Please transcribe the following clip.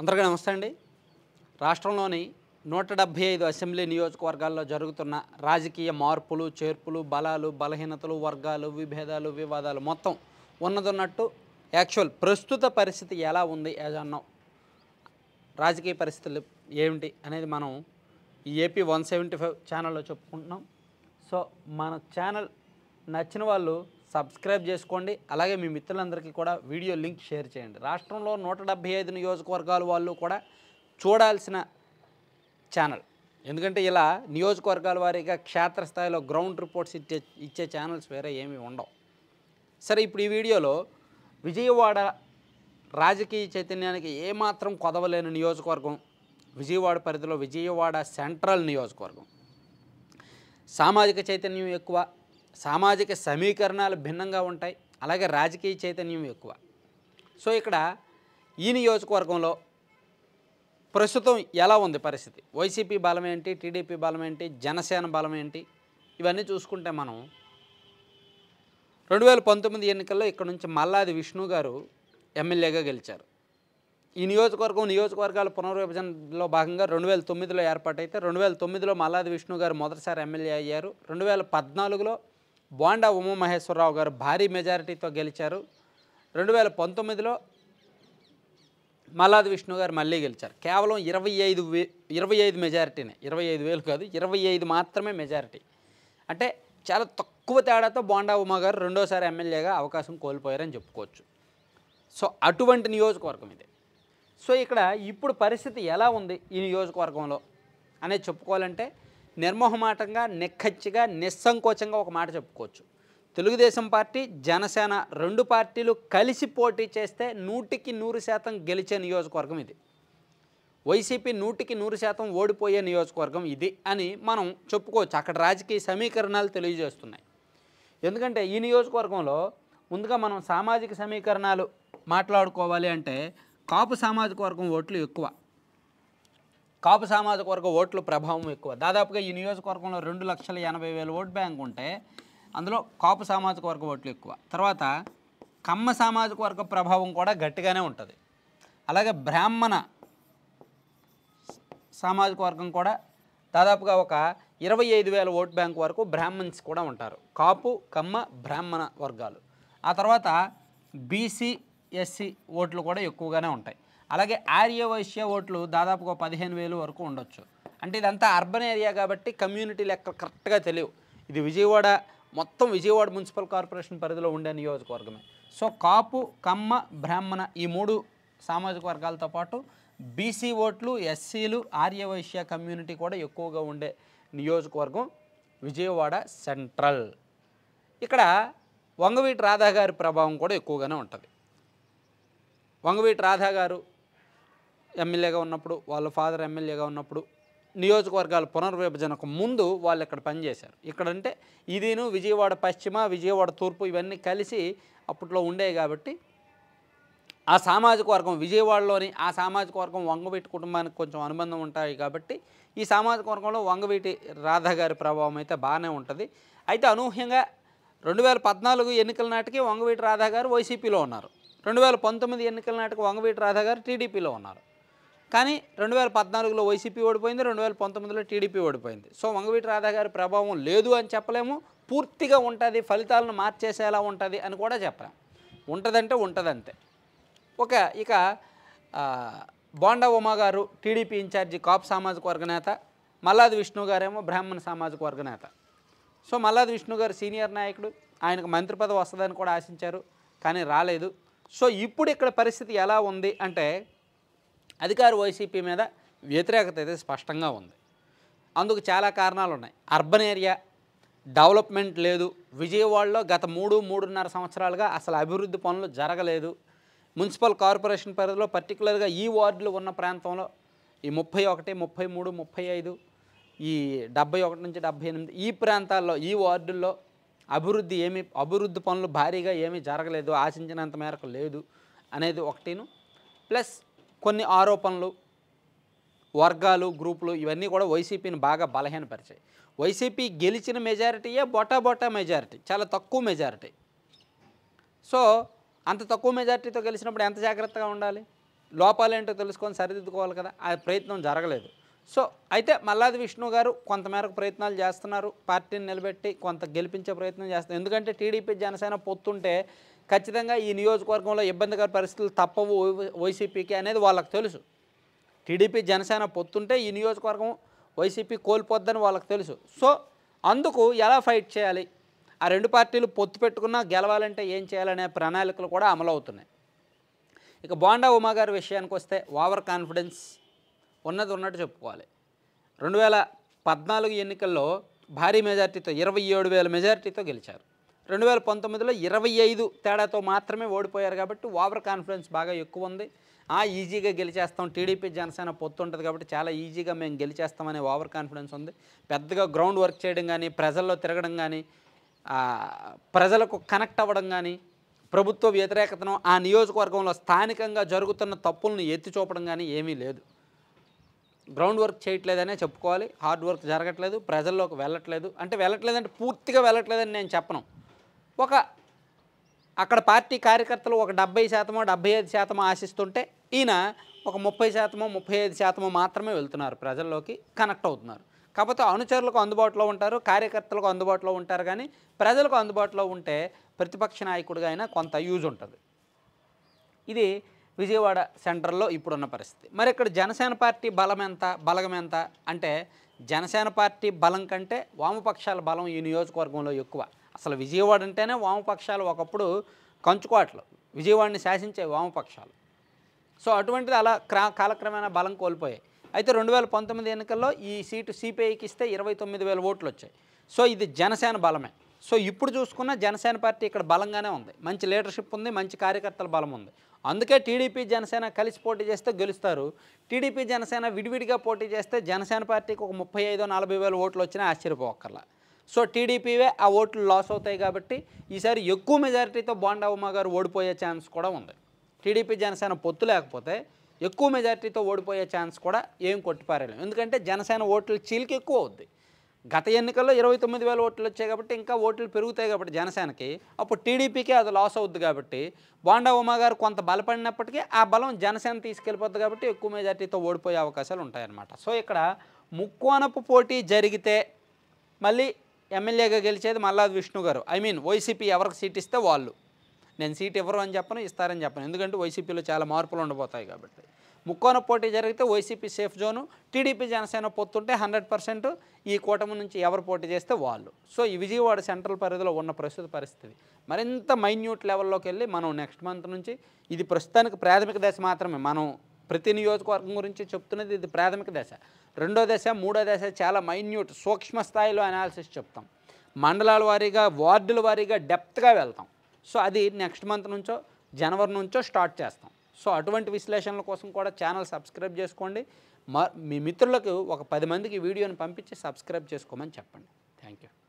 అందరికీ నమస్తే అండి రాష్ట్రంలోని నూట డెబ్భై ఐదు అసెంబ్లీ నియోజకవర్గాల్లో జరుగుతున్న రాజకీయ మార్పులు చేర్పులు బలాలు బలహీనతలు వర్గాలు విభేదాలు వివాదాలు మొత్తం ఉన్నదన్నట్టు యాక్చువల్ ప్రస్తుత పరిస్థితి ఎలా ఉంది యాజన్నో రాజకీయ పరిస్థితులు ఏమిటి అనేది మనం ఈ ఏపీ వన్ సెవెంటీ ఫైవ్ ఛానల్లో చెప్పుకుంటున్నాం సో మన ఛానల్ నచ్చిన వాళ్ళు సబ్స్క్రైబ్ చేసుకోండి అలాగే మీ మిత్రులందరికీ కూడా వీడియో లింక్ షేర్ చేయండి రాష్ట్రంలో నూట డెబ్భై ఐదు నియోజకవర్గాల వాళ్ళు కూడా చూడాల్సిన ఛానల్ ఎందుకంటే ఇలా నియోజకవర్గాల వారీగా క్షేత్రస్థాయిలో గ్రౌండ్ రిపోర్ట్స్ ఇచ్చే ఇచ్చే ఛానల్స్ వేరే ఏమీ ఉండవు సరే ఇప్పుడు ఈ వీడియోలో విజయవాడ రాజకీయ చైతన్యానికి ఏమాత్రం కొదవలేని నియోజకవర్గం విజయవాడ పరిధిలో విజయవాడ సెంట్రల్ నియోజకవర్గం సామాజిక చైతన్యం ఎక్కువ సామాజిక సమీకరణాలు భిన్నంగా ఉంటాయి అలాగే రాజకీయ చైతన్యం ఎక్కువ సో ఇక్కడ ఈ నియోజకవర్గంలో ప్రస్తుతం ఎలా ఉంది పరిస్థితి వైసీపీ బలం ఏంటి టీడీపీ బలం ఏంటి జనసేన బలం ఏంటి ఇవన్నీ చూసుకుంటే మనం రెండు వేల పంతొమ్మిది ఎన్నికల్లో ఇక్కడ నుంచి మల్లాది విష్ణు గారు ఎమ్మెల్యేగా గెలిచారు ఈ నియోజకవర్గం నియోజకవర్గాల పునర్విభజనలో భాగంగా రెండు వేల తొమ్మిదిలో ఏర్పాటైతే రెండు వేల తొమ్మిదిలో మల్లాది విష్ణు గారు మొదటిసారి ఎమ్మెల్యే అయ్యారు రెండు వేల పద్నాలుగులో బోండా ఉమామహేశ్వరరావు గారు భారీ మెజారిటీతో గెలిచారు రెండు వేల పంతొమ్మిదిలో మల్లాది విష్ణు గారు మళ్ళీ గెలిచారు కేవలం ఇరవై ఐదు వే ఇరవై ఐదు మెజారిటీనే ఇరవై ఐదు వేలు కాదు ఇరవై ఐదు మాత్రమే మెజారిటీ అంటే చాలా తక్కువ తేడాతో బోండా ఉమా గారు రెండోసారి ఎమ్మెల్యేగా అవకాశం కోల్పోయారని చెప్పుకోవచ్చు సో అటువంటి నియోజకవర్గం ఇది సో ఇక్కడ ఇప్పుడు పరిస్థితి ఎలా ఉంది ఈ నియోజకవర్గంలో అనేది చెప్పుకోవాలంటే నిర్మోహమాటంగా నిక్కచ్చిగా నిస్సంకోచంగా ఒక మాట చెప్పుకోవచ్చు తెలుగుదేశం పార్టీ జనసేన రెండు పార్టీలు కలిసి పోటీ చేస్తే నూటికి నూరు శాతం గెలిచే నియోజకవర్గం ఇది వైసీపీ నూటికి నూరు శాతం ఓడిపోయే నియోజకవర్గం ఇది అని మనం చెప్పుకోవచ్చు అక్కడ రాజకీయ సమీకరణాలు తెలియజేస్తున్నాయి ఎందుకంటే ఈ నియోజకవర్గంలో ముందుగా మనం సామాజిక సమీకరణాలు మాట్లాడుకోవాలి అంటే కాపు సామాజిక వర్గం ఓట్లు ఎక్కువ కాపు సామాజిక వర్గ ఓట్లు ప్రభావం ఎక్కువ దాదాపుగా ఈ నియోజకవర్గంలో రెండు లక్షల ఎనభై వేల ఓట్ బ్యాంక్ ఉంటే అందులో కాపు సామాజిక వర్గ ఓట్లు ఎక్కువ తర్వాత కమ్మ సామాజిక వర్గ ప్రభావం కూడా గట్టిగానే ఉంటుంది అలాగే బ్రాహ్మణ సామాజిక వర్గం కూడా దాదాపుగా ఒక ఇరవై ఐదు వేల ఓట్ బ్యాంక్ వరకు బ్రాహ్మణ్స్ కూడా ఉంటారు కాపు కమ్మ బ్రాహ్మణ వర్గాలు ఆ తర్వాత బీసీ ఎస్సీ ఓట్లు కూడా ఎక్కువగానే ఉంటాయి అలాగే ఆర్యవైశ్య ఓట్లు దాదాపుగా పదిహేను వేలు వరకు ఉండొచ్చు అంటే ఇదంతా అర్బన్ ఏరియా కాబట్టి కమ్యూనిటీ లెక్క కరెక్ట్గా తెలియవు ఇది విజయవాడ మొత్తం విజయవాడ మున్సిపల్ కార్పొరేషన్ పరిధిలో ఉండే నియోజకవర్గమే సో కాపు కమ్మ బ్రాహ్మణ ఈ మూడు సామాజిక వర్గాలతో పాటు బీసీ ఓట్లు ఎస్సీలు ఆర్యవైశ్య కమ్యూనిటీ కూడా ఎక్కువగా ఉండే నియోజకవర్గం విజయవాడ సెంట్రల్ ఇక్కడ వంగవీటి రాధా గారి ప్రభావం కూడా ఎక్కువగానే ఉంటుంది వంగవీటి రాధా గారు ఎమ్మెల్యేగా ఉన్నప్పుడు వాళ్ళ ఫాదర్ ఎమ్మెల్యేగా ఉన్నప్పుడు నియోజకవర్గాల పునర్విభజనకు ముందు వాళ్ళు ఇక్కడ పనిచేశారు ఇక్కడంటే ఇదిను విజయవాడ పశ్చిమ విజయవాడ తూర్పు ఇవన్నీ కలిసి అప్పట్లో ఉండేవి కాబట్టి ఆ సామాజిక వర్గం విజయవాడలోని ఆ సామాజిక వర్గం వంగవీటి కుటుంబానికి కొంచెం అనుబంధం ఉంటాయి కాబట్టి ఈ సామాజిక వర్గంలో వంగవీటి రాధా గారి ప్రభావం అయితే బాగానే ఉంటుంది అయితే అనూహ్యంగా రెండు వేల పద్నాలుగు ఎన్నికల నాటికి వంగవీటి రాధా గారు వైసీపీలో ఉన్నారు రెండు వేల పంతొమ్మిది ఎన్నికల నాటికి వంగవీటి రాధా గారు టీడీపీలో ఉన్నారు కానీ రెండు వేల పద్నాలుగులో వైసీపీ ఓడిపోయింది రెండు వేల పంతొమ్మిదిలో టీడీపీ ఓడిపోయింది సో మంగవీటి రాధా గారి ప్రభావం లేదు అని చెప్పలేము పూర్తిగా ఉంటుంది ఫలితాలను మార్చేసేలా ఉంటుంది అని కూడా చెప్పలేము ఉంటుందంటే ఉంటుందంతే ఒక ఇక బోండా ఉమా గారు టీడీపీ ఇన్ఛార్జి కాపు సామాజిక వర్గ నేత మల్లాది విష్ణు గారేమో బ్రాహ్మణ సామాజిక వర్గ నేత సో మల్లాది విష్ణు గారు సీనియర్ నాయకుడు ఆయనకు మంత్రి పదవి వస్తుందని కూడా ఆశించారు కానీ రాలేదు సో ఇప్పుడు ఇక్కడ పరిస్థితి ఎలా ఉంది అంటే అధికార వైసీపీ మీద వ్యతిరేకత అయితే స్పష్టంగా ఉంది అందుకు చాలా కారణాలు ఉన్నాయి అర్బన్ ఏరియా డెవలప్మెంట్ లేదు విజయవాడలో గత మూడు మూడున్నర సంవత్సరాలుగా అసలు అభివృద్ధి పనులు జరగలేదు మున్సిపల్ కార్పొరేషన్ పరిధిలో పర్టికులర్గా ఈ వార్డులు ఉన్న ప్రాంతంలో ఈ ముప్పై ఒకటి ముప్పై మూడు ముప్పై ఐదు ఈ డెబ్బై ఒకటి నుంచి డెబ్బై ఎనిమిది ఈ ప్రాంతాల్లో ఈ వార్డుల్లో అభివృద్ధి ఏమి అభివృద్ధి పనులు భారీగా ఏమీ జరగలేదు ఆశించినంత మేరకు లేదు అనేది ఒకటిను ప్లస్ కొన్ని ఆరోపణలు వర్గాలు గ్రూపులు ఇవన్నీ కూడా వైసీపీని బాగా బలహీనపరిచాయి వైసీపీ గెలిచిన మెజారిటీయే బొటా బొటా మెజారిటీ చాలా తక్కువ మెజారిటీ సో అంత తక్కువ మెజారిటీతో గెలిచినప్పుడు ఎంత జాగ్రత్తగా ఉండాలి ఏంటో తెలుసుకొని సరిదిద్దుకోవాలి కదా ఆ ప్రయత్నం జరగలేదు సో అయితే మల్లాది విష్ణు గారు కొంతమేరకు ప్రయత్నాలు చేస్తున్నారు పార్టీని నిలబెట్టి కొంత గెలిపించే ప్రయత్నం చేస్తున్నారు ఎందుకంటే టీడీపీ జనసేన పొత్తుంటే ఖచ్చితంగా ఈ నియోజకవర్గంలో ఇబ్బందికర పరిస్థితులు తప్పవు వైసీపీకి అనేది వాళ్ళకి తెలుసు టీడీపీ జనసేన పొత్తుంటే ఈ నియోజకవర్గం వైసీపీ కోల్పోద్దని వాళ్ళకి తెలుసు సో అందుకు ఎలా ఫైట్ చేయాలి ఆ రెండు పార్టీలు పొత్తు పెట్టుకున్నా గెలవాలంటే ఏం చేయాలనే ప్రణాళికలు కూడా అమలవుతున్నాయి ఇక బోండా ఉమా గారి విషయానికి వస్తే ఓవర్ కాన్ఫిడెన్స్ ఉన్నది ఉన్నట్టు చెప్పుకోవాలి రెండు వేల పద్నాలుగు ఎన్నికల్లో భారీ మెజార్టీతో ఇరవై ఏడు వేల మెజార్టీతో గెలిచారు రెండు వేల పంతొమ్మిదిలో ఇరవై ఐదు తేడాతో మాత్రమే ఓడిపోయారు కాబట్టి ఓవర్ కాన్ఫిడెన్స్ బాగా ఎక్కువ ఉంది ఆ ఈజీగా గెలిచేస్తాం టీడీపీ జనసేన పొత్తు ఉంటుంది కాబట్టి చాలా ఈజీగా మేము గెలిచేస్తామనే ఓవర్ కాన్ఫిడెన్స్ ఉంది పెద్దగా గ్రౌండ్ వర్క్ చేయడం కానీ ప్రజల్లో తిరగడం కానీ ప్రజలకు కనెక్ట్ అవ్వడం కానీ ప్రభుత్వ వ్యతిరేకతను ఆ నియోజకవర్గంలో స్థానికంగా జరుగుతున్న తప్పులను ఎత్తి చూపడం కానీ ఏమీ లేదు గ్రౌండ్ వర్క్ చేయట్లేదనే చెప్పుకోవాలి హార్డ్ వర్క్ జరగట్లేదు ప్రజల్లోకి వెళ్ళట్లేదు అంటే వెళ్ళట్లేదంటే పూర్తిగా వెళ్ళట్లేదని నేను చెప్పను ఒక అక్కడ పార్టీ కార్యకర్తలు ఒక డెబ్బై శాతమో డెబ్బై ఐదు శాతమో ఆశిస్తుంటే ఈయన ఒక ముప్పై శాతమో ముప్పై ఐదు శాతమో మాత్రమే వెళ్తున్నారు ప్రజల్లోకి కనెక్ట్ అవుతున్నారు కాకపోతే అనుచరులకు అందుబాటులో ఉంటారు కార్యకర్తలకు అందుబాటులో ఉంటారు కానీ ప్రజలకు అందుబాటులో ఉంటే ప్రతిపక్ష నాయకుడిగా అయినా కొంత యూజ్ ఉంటుంది ఇది విజయవాడ సెంటర్లో ఇప్పుడున్న పరిస్థితి మరి ఇక్కడ జనసేన పార్టీ బలం ఎంత బలగం ఎంత అంటే జనసేన పార్టీ బలం కంటే వామపక్షాల బలం ఈ నియోజకవర్గంలో ఎక్కువ అసలు విజయవాడ అంటేనే వామపక్షాలు ఒకప్పుడు కంచుకోట్లు విజయవాడని శాసించే వామపక్షాలు సో అటువంటిది అలా క్రా కాలక్రమేణా బలం కోల్పోయాయి అయితే రెండు వేల పంతొమ్మిది ఎన్నికల్లో ఈ సీటు సిపిఐకి ఇస్తే ఇరవై తొమ్మిది వేల ఓట్లు వచ్చాయి సో ఇది జనసేన బలమే సో ఇప్పుడు చూసుకున్న జనసేన పార్టీ ఇక్కడ బలంగానే ఉంది మంచి లీడర్షిప్ ఉంది మంచి కార్యకర్తల బలం ఉంది అందుకే టీడీపీ జనసేన కలిసి పోటీ చేస్తే గెలుస్తారు టీడీపీ జనసేన విడివిడిగా పోటీ చేస్తే జనసేన పార్టీకి ఒక ముప్పై ఐదో నలభై వేల ఓట్లు వచ్చినా ఆశ్చర్యపోకర్లా సో టీడీపీవే ఆ ఓట్లు లాస్ అవుతాయి కాబట్టి ఈసారి ఎక్కువ మెజారిటీతో బోండవమ్మ గారు ఓడిపోయే ఛాన్స్ కూడా ఉంది టీడీపీ జనసేన పొత్తు లేకపోతే ఎక్కువ మెజారిటీతో ఓడిపోయే ఛాన్స్ కూడా ఏం కొట్టిపారేయలేము ఎందుకంటే జనసేన ఓట్లు చీలికి ఎక్కువ అవుద్ది గత ఎన్నికల్లో ఇరవై తొమ్మిది వేల ఓట్లు వచ్చాయి కాబట్టి ఇంకా ఓట్లు పెరుగుతాయి కాబట్టి జనసేనకి అప్పుడు టీడీపీకి అది లాస్ అవుద్ది కాబట్టి బాండా ఉమా గారు కొంత బలపడినప్పటికీ ఆ బలం జనసేన తీసుకెళ్ళిపోద్ది కాబట్టి ఎక్కువ మెజార్టీతో ఓడిపోయే అవకాశాలు ఉంటాయన్నమాట సో ఇక్కడ ముక్కోనపు పోటీ జరిగితే మళ్ళీ ఎమ్మెల్యేగా గెలిచేది మల్లాది విష్ణు గారు ఐ మీన్ వైసీపీ ఎవరికి సీట్ ఇస్తే వాళ్ళు నేను సీట్ ఇవ్వరు అని చెప్పను ఇస్తారని చెప్పను ఎందుకంటే వైసీపీలో చాలా మార్పులు ఉండబోతాయి కాబట్టి ముక్కోన పోటీ జరిగితే YCP safe zone TDP Janasena పొత్తుంటే హండ్రెడ్ పర్సెంట్ ఈ కూటమి నుంచి ఎవరు పోటీ చేస్తే వాళ్ళు సో ఈ విజయవాడ సెంట్రల్ పరిధిలో ఉన్న ప్రస్తుత పరిస్థితి మరింత మైన్యూట్ లెవెల్లోకి వెళ్ళి మనం నెక్స్ట్ మంత్ నుంచి ఇది ప్రస్తుతానికి ప్రాథమిక దశ మాత్రమే మనం ప్రతి నియోజకవర్గం గురించి చెప్తున్నది ఇది ప్రాథమిక దశ రెండో దశ మూడో దశ చాలా మైన్యూట్ సూక్ష్మ స్థాయిలో అనాలిసిస్ చెప్తాం మండలాల వారీగా వార్డుల వారీగా డెప్త్గా వెళ్తాం సో అది నెక్స్ట్ మంత్ నుంచో జనవరి నుంచో స్టార్ట్ చేస్తాం సో అటువంటి విశ్లేషణల కోసం కూడా ఛానల్ సబ్స్క్రైబ్ చేసుకోండి మా మీ మిత్రులకు ఒక పది మందికి వీడియోని పంపించి సబ్స్క్రైబ్ చేసుకోమని చెప్పండి థ్యాంక్ యూ